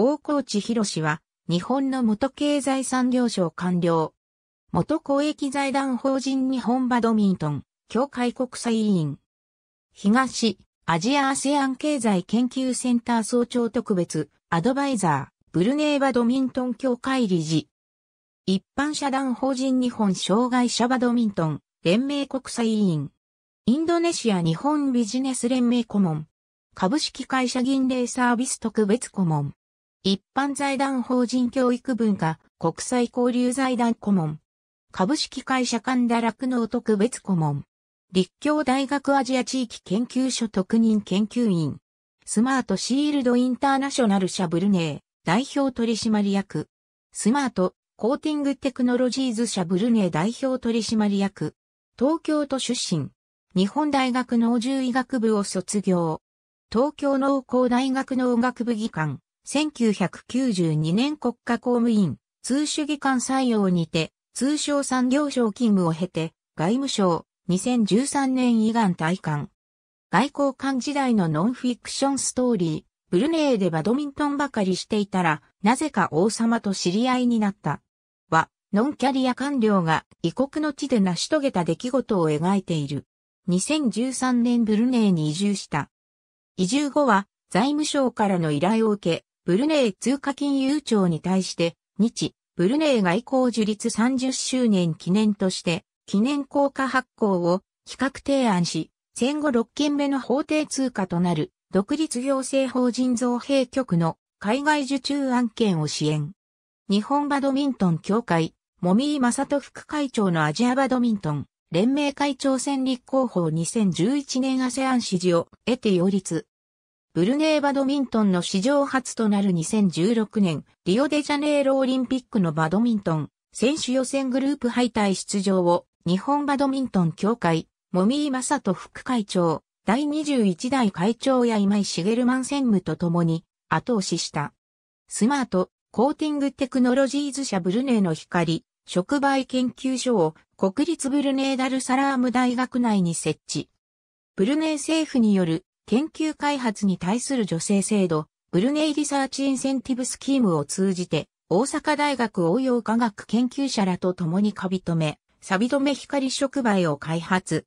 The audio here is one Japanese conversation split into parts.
大河内博は、日本の元経済産業省官僚。元公益財団法人日本バドミントン、協会国際委員。東、アジアアセアン経済研究センター総長特別、アドバイザー、ブルネーバドミントン協会理事。一般社団法人日本障害者バドミントン、連盟国際委員。インドネシア日本ビジネス連盟顧問。株式会社銀霊サービス特別顧問。一般財団法人教育文化国際交流財団顧問。株式会社神田酪農特別顧問。立教大学アジア地域研究所特任研究員。スマートシールドインターナショナル社ブルネー代表取締役。スマートコーティングテクノロジーズ社ブルネー代表取締役。東京都出身。日本大学農獣医学部を卒業。東京農工大学農学部技官。1992年国家公務員、通主義官採用にて、通商産業省勤務を経て、外務省、2013年以願退官。外交官時代のノンフィクションストーリー、ブルネーでバドミントンばかりしていたら、なぜか王様と知り合いになった。は、ノンキャリア官僚が異国の地で成し遂げた出来事を描いている。2013年ブルネーに移住した。移住後は、財務省からの依頼を受け、ブルネイ通貨金融庁に対して、日、ブルネイ外交樹立30周年記念として、記念硬貨発行を企画提案し、戦後6件目の法定通貨となる、独立行政法人造幣局の海外受注案件を支援。日本バドミントン協会、もみーまさと副会長のアジアバドミントン、連盟会長選立候補2011年アセアン支持を得て擁立。ブルネーバドミントンの史上初となる2016年、リオデジャネイロオリンピックのバドミントン、選手予選グループ敗退出場を、日本バドミントン協会、モミー・マサト副会長、第21代会長や今井茂マン専務と共に、後押しした。スマート、コーティングテクノロジーズ社ブルネーの光、触媒研究所を国立ブルネーダルサラーム大学内に設置。ブルネー政府による研究開発に対する助成制度、ブルネイリサーチインセンティブスキームを通じて、大阪大学応用科学研究者らと共にカビ止め、サビ止め光触媒を開発。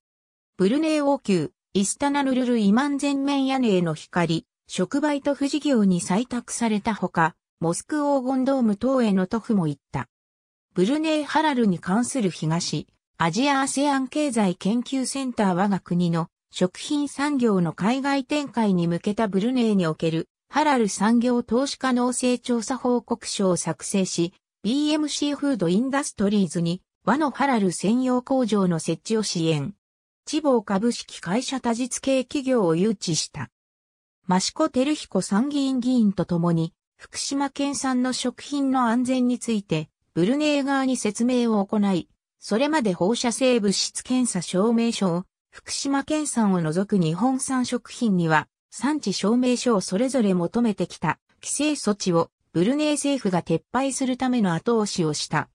ブルネイ王宮、イスタナルルルイマン全面屋根への光、触媒と不事業に採択されたほか、モスク黄金ドーム等への塗布も行った。ブルネイハラルに関する東、アジアアセアン経済研究センター我が国の食品産業の海外展開に向けたブルネイにおけるハラル産業投資可能性調査報告書を作成し、BMC フードインダストリーズに和のハラル専用工場の設置を支援。地方株式会社多実系企業を誘致した。益子照彦参議院議員と共に、福島県産の食品の安全について、ブルネイ側に説明を行い、それまで放射性物質検査証明書を福島県産を除く日本産食品には、産地証明書をそれぞれ求めてきた規制措置をブルネイ政府が撤廃するための後押しをした。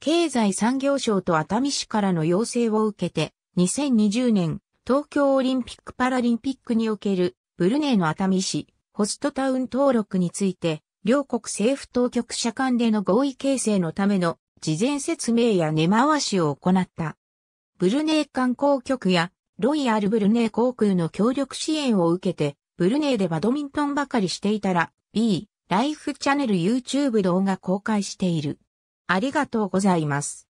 経済産業省と熱海市からの要請を受けて、2020年、東京オリンピック・パラリンピックにおけるブルネイの熱海市、ホストタウン登録について、両国政府当局者間での合意形成のための事前説明や根回しを行った。ブルネイ観光局やロイヤルブルネイ航空の協力支援を受けて、ブルネイでバドミントンばかりしていたら、B、ライフチャンネル YouTube 動画公開している。ありがとうございます。